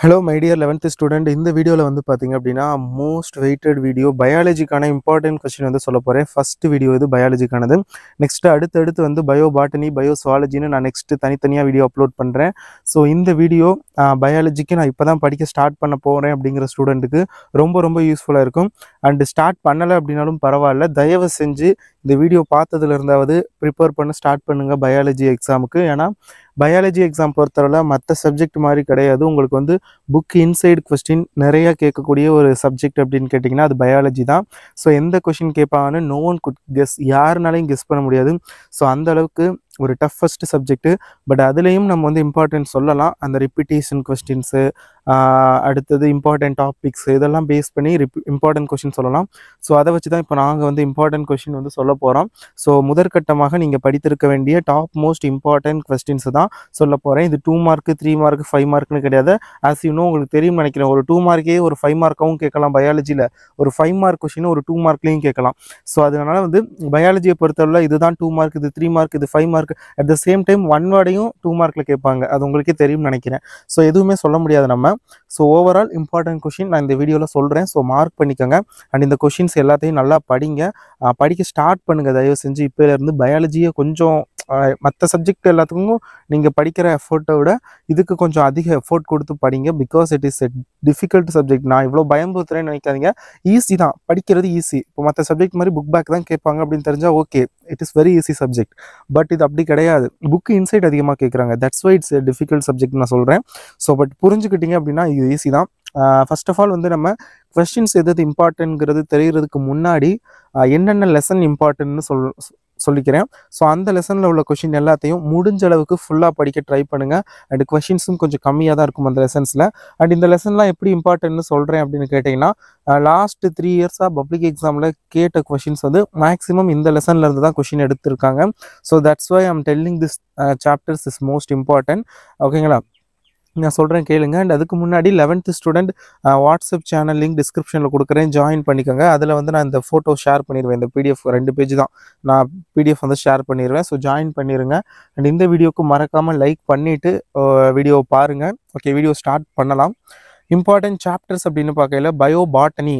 hello my dear eleventh student இந்த வீடியோவில் வந்து பார்த்தீங்க அப்படின்னா மோஸ்ட் வெயிட்டட் வீடியோ பயாலஜிக்கான இம்பார்ட்டன்ட் கொஸ்டின் வந்து சொல்ல போகிறேன் ஃபஸ்ட் வீடியோ இது பயாலஜிக்கானது நெக்ஸ்ட்டு அடுத்தடுத்து வந்து பயோ பாட்டனி பயோ சுவாலஜின்னு நான் நெக்ஸ்ட்டு தனித்தனியாக வீடியோ அப்லோட் பண்ணுறேன் ஸோ இந்த வீடியோ பயாலஜிக்கு நான் இப்போ தான் படிக்க ஸ்டார்ட் பண்ண போகிறேன் அப்படிங்கிற ஸ்டூடெண்ட்டுக்கு ரொம்ப ரொம்ப யூஸ்ஃபுல்லாக இருக்கும் அண்டு ஸ்டார்ட் பண்ணலை அப்படின்னாலும் பரவாயில்ல தயவு செஞ்சு இந்த வீடியோ பார்த்ததுல இருந்தாவது ப்ரிப்பேர் பண்ண ஸ்டார்ட் பண்ணுங்கள் பயாலஜி எக்ஸாமுக்கு ஏன்னா பயாலஜி எக்ஸாம் பொறுத்தவரை மற்ற சப்ஜெக்ட் மாதிரி கிடையாது உங்களுக்கு வந்து புக் இன்சைடு கொஸ்டின் நிறையா கேட்கக்கூடிய ஒரு சப்ஜெக்ட் அப்படின்னு கேட்டிங்கன்னா அது பயாலஜி தான் ஸோ எந்த கொஷின் கேட்பாங்கன்னு நோ ஒன் குட் கெஸ் யாருனாலையும் கெஸ் பண்ண முடியாது ஸோ அந்தளவுக்கு ஒரு டஃபஸ்ட் சப்ஜெக்ட்டு பட் அதுலேயும் நம்ம வந்து இம்பார்ட்டன்ஸ் சொல்லலாம் அந்த ரிப்பீட்டேஷன் கொஸ்டின்ஸு அடுத்தது இம்பார்ட்டன்ட் டாபிக்ஸ் இதெல்லாம் பேஸ் பண்ணி ரிப் இம்பார்ட்டன்ட் கொஷின் சொல்லலாம் ஸோ அதை வச்சு தான் இப்போ நாங்கள் வந்து இம்பார்ட்டன்ட் கொஷின் வந்து சொல்ல போகிறோம் ஸோ முதற்கட்டமாக நீங்கள் படித்திருக்க வேண்டிய டாப் மோஸ்ட் இம்பார்ட்டன்ட் கொஸ்டின்ஸ் தான் சொல்ல போகிறேன் இது two mark three mark five மார்க்னு கிடையாது ஆஸ் இன்னும் உங்களுக்கு தெரியும் நினைக்கிறேன் ஒரு டூ மார்க்கே ஒரு ஃபைவ் மார்க்காகவும் கேட்கலாம் பயாலஜியில் ஒரு ஃபைவ் மார்க் கொஷினும் ஒரு டூ மார்க்லேயும் கேட்கலாம் ஸோ அதனால் வந்து பயாலஜியை பொறுத்தவரை இதுதான் டூ மார்க் இது த்ரீ மார்க் இது five mark mark at the same time one வேர்டையும் டூ மார்க்கில் கேட்பாங்க அது உங்களுக்கே தெரியும்னு நினைக்கிறேன் ஸோ எதுவுமே சொல்ல முடியாது நம்ம ஸோ ஓவரால் இம்பார்ட்டன்ட் கொஷின் நான் இந்த வீடியோவில் சொல்கிறேன் ஸோ மார்க் பண்ணிக்கோங்க அண்ட் இந்த கொஷின்ஸ் எல்லாத்தையும் நல்லா படிங்க படிக்க ஸ்டார்ட் பண்ணுங்கள் தயவு செஞ்சு இப்போலேருந்து பயாலஜியை கொஞ்சம் மற்ற சப்ஜெக்ட் எல்லாத்துக்கும் நீங்கள் படிக்கிற எஃபர்ட்டை விட இதுக்கு கொஞ்சம் அதிக எஃபர்ட் கொடுத்து படிங்க because it is a difficult subject நான் இவ்வளோ பயன்படுத்துறேன்னு நினைக்காதீங்க ஈஸி தான் படிக்கிறது ஈஸி இப்போ மற்ற சப்ஜெக்ட் மாதிரி புக் பேக் தான் கேட்பாங்க அப்படின்னு தெரிஞ்சால் okay it is very easy subject but இது அப்படி கிடையாது புக்கு இன்சைட் அதிகமாக கேட்குறாங்க that's why it's difficult subject நான் சொல்கிறேன் ஸோ பட் புரிஞ்சுக்கிட்டீங்க அப்படின்னா இது ஈஸி தான் ஃபர்ஸ்ட் ஆஃப் ஆல் வந்து நம்ம கொஸ்டின்ஸ் எது இம்பார்ட்டன்ட்ங்கிறது தெரிகிறதுக்கு முன்னாடி என்னென்ன லெசன் இம்பார்ட்டன்ட்னு சொல் சொல்லிக்கிறேன் ஸோ அந்த லெசனில் உள்ள கொஷின் எல்லாத்தையும் முடிஞ்ச அளவுக்கு ஃபுல்லாக படிக்க ட்ரை பண்ணுங்கள் அண்ட் கொஷின்ஸும் கொஞ்சம் கம்மியாக தான் இருக்கும் அந்த லெசன்ஸில் அண்ட் இந்த லெசன்லாம் எப்படி இம்பார்ட்டன்ட்னு சொல்கிறேன் அப்படின்னு கேட்டிங்கன்னா லாஸ்ட் த்ரீ இயர்ஸாக பப்ளிக் எக்ஸாமில் கேட்ட கொஷின்ஸ் வந்து மேக்ஸிமம் இந்த லெசன்லேருந்து தான் கொஷின் எடுத்திருக்காங்க so that's why I'm telling this chapters is most important ஓகேங்களா நான் சொல்கிறேன் கேளுங்க அண்ட் அதுக்கு முன்னாடி eleventh student WhatsApp channel link டிஸ்கிரிப்ஷனில் கொடுக்குறேன் ஜாயின் பண்ணிக்கோங்க அதில் வந்து நான் இந்த ஃபோட்டோ ஷேர் பண்ணிடுவேன் இந்த பிடிஎஃப் ரெண்டு பேஜ் தான் நான் பிடிஎஃப் வந்து ஷேர் பண்ணிடுவேன் ஸோ ஜாயின் பண்ணிடுங்க அண்ட் இந்த வீடியோக்கு மறக்காமல் லைக் பண்ணிவிட்டு வீடியோ பாருங்கள் ஓகே வீடியோ ஸ்டார்ட் பண்ணலாம் இம்பார்ட்டன்ட் சாப்டர்ஸ் அப்படின்னு பார்க்கையில் பயோ பாட்டனி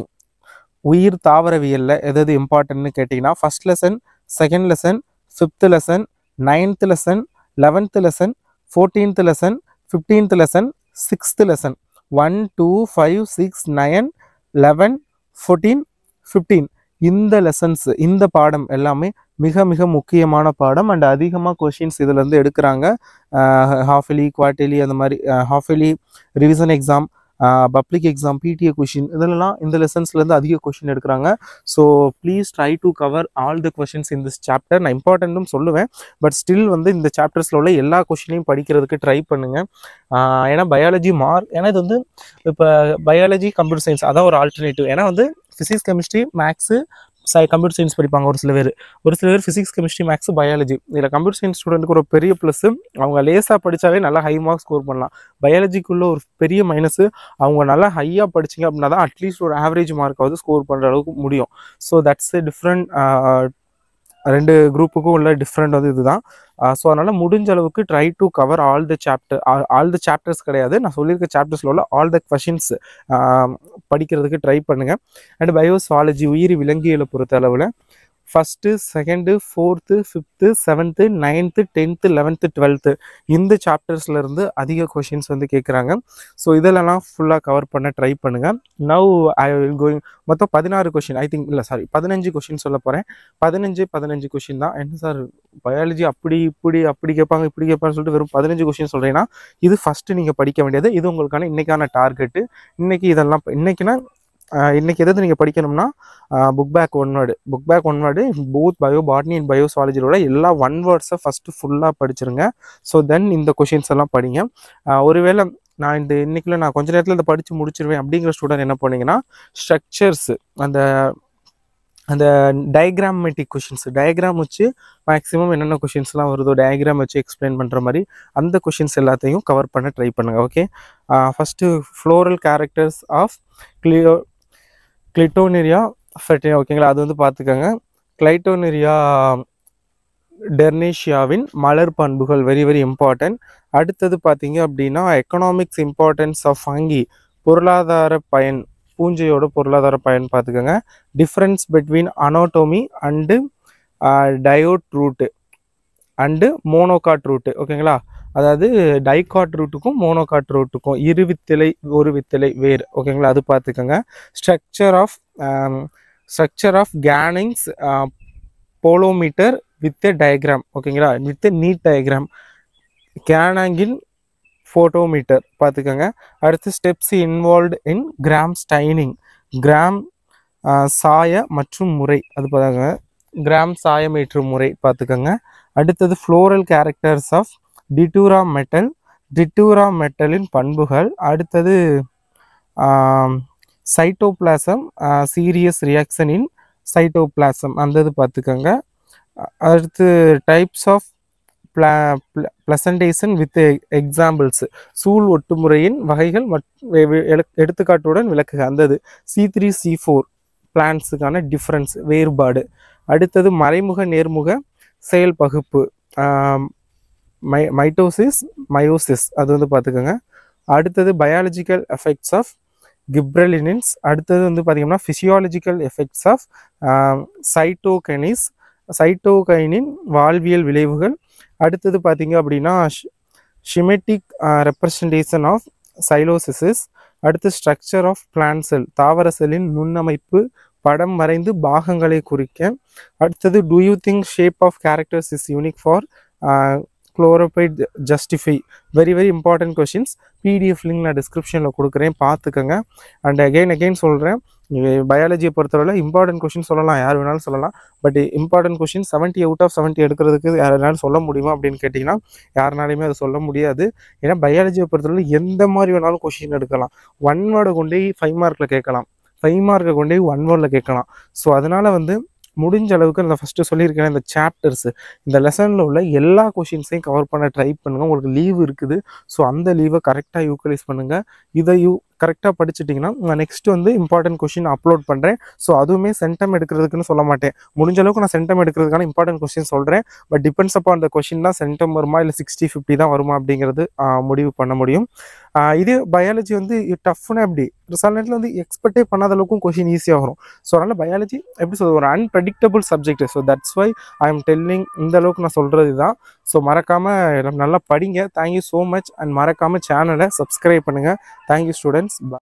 உயிர் தாவரவியலில் எது எது இம்பார்ட்டன்ட்னு கேட்டிங்கன்னா first lesson second lesson fifth lesson ninth lesson eleventh lesson fourteenth lesson fifteenth lesson sixth lesson one two five six nine eleven fourteen fifteen இந்த lessons இந்த பாடம் எல்லாமே மிக மிக முக்கியமான பாடம் அண்ட் அதிகமாக கொஷின்ஸ் இதுலேருந்து எடுக்கிறாங்க ஹாஃப் இலி குவார்டர்லி அந்த மாதிரி half yearly revision exam public exam PTA question இதெல்லாம் இந்த லெசன்ஸ்லேருந்து அதிக கொஷின் எடுக்கிறாங்க so please try to cover all the questions in this chapter நான் இம்பார்ட்டன்ட்டும் சொல்லுவேன் பட் ஸ்டில் வந்து இந்த சாப்டர்ஸில் உள்ள எல்லா கொஷினையும் படிக்கிறதுக்கு ட்ரை பண்ணுங்கள் ஏன்னா பயாலஜி மார்க் ஏன்னா இது வந்து இப்போ பயாலஜி கம்ப்யூட்டர் சயின்ஸ் அதான் ஒரு ஆல்டர்னேட்டிவ் ஏன்னா வந்து ஃபிசிக்ஸ் கெமிஸ்ட்ரி மேக்ஸு சை கம்ப்யூட்டர் சயின்ஸ் படிப்பாங்க ஒரு சில பேர் ஒரு சில பேர் ஃபிசிக்ஸ் கெமிஸ்ட்ரி மேக்ஸ் பயாலஜி இதில் கம்ப்யூட்டர் சயின்ஸ் ஸ்டூடெண்ட்டுக்கு ஒரு பெரிய ப்ளஸ் அவங்க லேஸாக படித்தாலே நல்லா ஹை மார்க்ஸ் ஸ்கோர் பண்ணலாம் பயாலஜிக்குள்ள ஒரு பெரிய மைனஸ் அவங்க நல்லா ஹையாக படிச்சிங்க அப்படின்னா தான் அட்லீஸ்ட் ஒரு ஆவரேஜ் மார்க்காவது ஸ்கோர் பண்ணுற அளவுக்கு முடியும் ஸோ தட்ஸ் எ டிஃப்ரெண்ட் ரெண்டு குரூப்புக்கும் உள்ள டிஃப்ரெண்ட் வந்து இதுதான் ஸோ அதனால் முடிஞ்ச அளவுக்கு try to cover all the chapter all the chapters கிடையாது நான் சொல்லியிருக்க சாப்டர்ஸில் உள்ள ஆல் த கொஷின்ஸ் படிக்கிறதுக்கு ட்ரை பண்ணுங்கள் அண்ட் பயோசாலஜி உயிரி விலங்கியலை பொறுத்த அளவில் first second fourth fifth seventh ninth tenth eleventh twelfth இந்த சாப்டர்ஸ்லேருந்து அதிக கொஷின்ஸ் வந்து கேட்குறாங்க ஸோ இதெல்லாம் ஃபுல்லாக கவர் பண்ண ட்ரை பண்ணுங்கள் நவ் ஐ வில் கோயிங் மொத்தம் பதினாறு கொஷின் ஐ திங்க் இல்லை சாரி பதினஞ்சு கொஷின் சொல்ல போகிறேன் பதினஞ்சு பதினஞ்சு கொஷின் தான் என்ன சார் பயாலஜி அப்படி இப்படி அப்படி கேட்பாங்க இப்படி கேட்பாங்கன்னு சொல்லிட்டு வெறும் பதினஞ்சு கொஷின் சொல்கிறேன்னா இது ஃபஸ்ட்டு நீங்கள் படிக்க வேண்டியது இது உங்களுக்கான இன்றைக்கான டார்கெட்டு இன்றைக்கி இதெல்லாம் இன்றைக்கினா இன்றைக்கி எதாவது நீங்கள் படிக்கணும்னா book back one word book back one word both bio botany and bio சுவாலஜியோட எல்லா ஒன் வேர்ட்ஸை ஃபஸ்ட்டு ஃபுல்லாக படிச்சிருங்க ஸோ தென் இந்த கொஷின்ஸ் எல்லாம் படிங்க ஒருவேளை நான் இந்த இன்றைக்குள்ள நான் கொஞ்ச நேரத்தில் இதை படித்து முடிச்சிருவேன் அப்படிங்கிற ஸ்டூடெண்ட் என்ன பண்ணீங்கன்னா ஸ்ட்ரக்சர்ஸ் அந்த அந்த டயக்ராமேட்டிக் கொஷின்ஸ் டயக்ராம் வச்சு மேக்ஸிமம் என்னென்ன கொஷின்ஸ்லாம் வருதோ டயக்ராம் வச்சு எக்ஸ்பிளைன் பண்ணுற மாதிரி அந்த கொஷின்ஸ் எல்லாத்தையும் கவர் பண்ண ட்ரை பண்ணுங்கள் okay first floral characters of கிளியோ கிளிட்டோனிரியா ஃபெட்டினியா ஓகேங்களா அது வந்து பார்த்துக்கோங்க கிளைட்டோனிரியா டெர்னேஷியாவின் மலர் பண்புகள் வெரி வெரி இம்பார்ட்டன்ட் அடுத்தது பார்த்தீங்க அப்படின்னா எக்கனாமிக்ஸ் இம்பார்ட்டன்ஸ் ஆஃப் ஃபங்கி பொருளாதார பயன் பூஞ்சையோட பொருளாதார பயன் பார்த்துக்கோங்க டிஃப்ரென்ஸ் பிட்வீன் அனோட்டோமி அண்டு டயோட் ரூட்டு அண்டு மோனோகாட் ரூட்டு ஓகேங்களா அதாவது டைகாட் ரூட்டுக்கும் மோனோகாட் ரூட்டுக்கும் இரு வித்திலை ஒரு வித்திலை வேர் ஓகேங்களா அது பார்த்துக்கோங்க structure of structure of Ganong's potometer with diagram ஓகேங்களா வித் நீட் டயக்ராம் கேனாங்கின் ஃபோட்டோமீட்டர் பார்த்துக்கோங்க அடுத்து steps involved in Gram staining Gram சாய மற்றும் முறை அது பார்த்தாங்க கிராம் சாயமேற்று முறை பார்த்துக்கோங்க அடுத்தது floral characters of Datura metel Datura மெட்டலின் பண்புகள் அடுத்தது சைட்டோபிளாசம் சீரியஸ் ரியாக்ஷனின் சைட்டோபிளாசம் அந்த இது பார்த்துக்கோங்க அடுத்து டைப்ஸ் ஆஃப் பிளா ப்ளசன்டேஷன் வித் எக்ஸாம்பிள்ஸு சூழ் ஒட்டுமுறையின் வகைகள் மற் எடுத்துக்காட்டுடன் விளக்குக அந்தது சி த்ரீ சி ஃபோர் பிளான்ஸுக்கான டிஃப்ரென்ஸ் வேறுபாடு அடுத்தது மறைமுக நேர்முக செயல் பகுப்பு மை மைட்டோசிஸ் மயோசிஸ் அது வந்து பார்த்துக்கோங்க அடுத்தது பயாலஜிக்கல் எஃபெக்ட்ஸ் ஆஃப் கிப்ரலினின்ஸ் அடுத்தது வந்து பார்த்திங்கன்னா physiological effects of cytokinins cytokinin வாழ்வியல் விளைவுகள் அடுத்தது பார்த்திங்க அப்படின்னா ஷிமெட்டிக் ரெப்ரசன்டேஷன் ஆஃப் சைலோசிஸஸ் அடுத்து ஸ்ட்ரக்சர் ஆஃப் பிளான் செல் தாவர செல்லின் நுண்ணமைப்பு படம் வரைந்து பாகங்களை குறிக்க அடுத்தது do you think shape of characters is unique for chlorophyte justify very very important questions PDF link நான் டிஸ்கிரிப்ஷனில் கொடுக்குறேன் பார்த்துக்கோங்க அண்ட் அகெயின் அகெயின் சொல்கிறேன் பயாலஜியை பொறுத்தவரையில் இம்பார்ட்டன்ட் கொஷின் சொல்லலாம் யார் வேணாலும் சொல்லலாம் but important question seventy out of seventy எடுக்கிறதுக்கு யார் வேணாலும் சொல்ல முடியுமா அப்படின்னு கேட்டிங்கன்னா யாருனாலையுமே அதை சொல்ல முடியாது ஏன்னா பயாலஜியை பொறுத்தவரையில் எந்த மாதிரி வேணாலும் கொஷின் எடுக்கலாம் ஒன் வேர்டை கொண்டு ஃபைவ் மார்க்கில் கேட்கலாம் ஃபைவ் மார்க்கை கொண்டு ஒன் வேர்டில் கேட்கலாம் ஸோ அதனால் வந்து முடிஞ்ச அளவுக்கு நான் ஃபஸ்ட்டு சொல்லியிருக்கேன் இந்த சாப்டர்ஸ் இந்த லெசனில் உள்ள எல்லா கொஷின்ஸையும் கவர் பண்ண ட்ரை பண்ணுங்கள் உங்களுக்கு லீவ் இருக்குது ஸோ அந்த லீவை கரெக்டாக யூட்டிலைஸ் பண்ணுங்கள் இதை யூ கரெக்டாக படிச்சிட்டிங்கன்னா நான் நெக்ஸ்ட் வந்து இம்பார்ட்டன்ட் கொஷின் அப்லோட் பண்ணுறேன் ஸோ அதுவுமே சென்டம் எடுக்கிறதுக்குன்னு சொல்ல மாட்டேன் முடிஞ்ச அளவுக்கு நான் சென்டம் எடுக்கிறதுக்கான இம்பார்ட்டன்ட் கொஸ்டின் சொல்கிறேன் பட் டிபெண்ட்ஸ் அப்போ அந்த கொஷின் தான் சென்டம் வருமா இல்லை சிக்ஸ்டி ஃபிஃப்டி தான் வருமா அப்படிங்கிறது முடிவு பண்ண முடியும் இதே பயாலஜி வந்து டஃப்னா எப்படி சில நேரத்தில் வந்து எக்ஸ்பெக்டே பண்ணாத அளவுக்கும் கொஷின் ஈஸியாக வரும் ஸோ அதனால் பயாலஜி எப்படி சொல்கிறது ஒரு unpredictable subject so that's why I am telling இந்த அளவுக்கு நான் சொல்கிறது தான் ஸோ மறக்காமல் நல்லா படிங்க தேங்க்யூ ஸோ மச் அண்ட் மறக்காமல் சேனலை சப்ஸ்கிரைப் பண்ணுங்கள் தேங்க்யூ ஸ்டூடெண்ட்ஸ்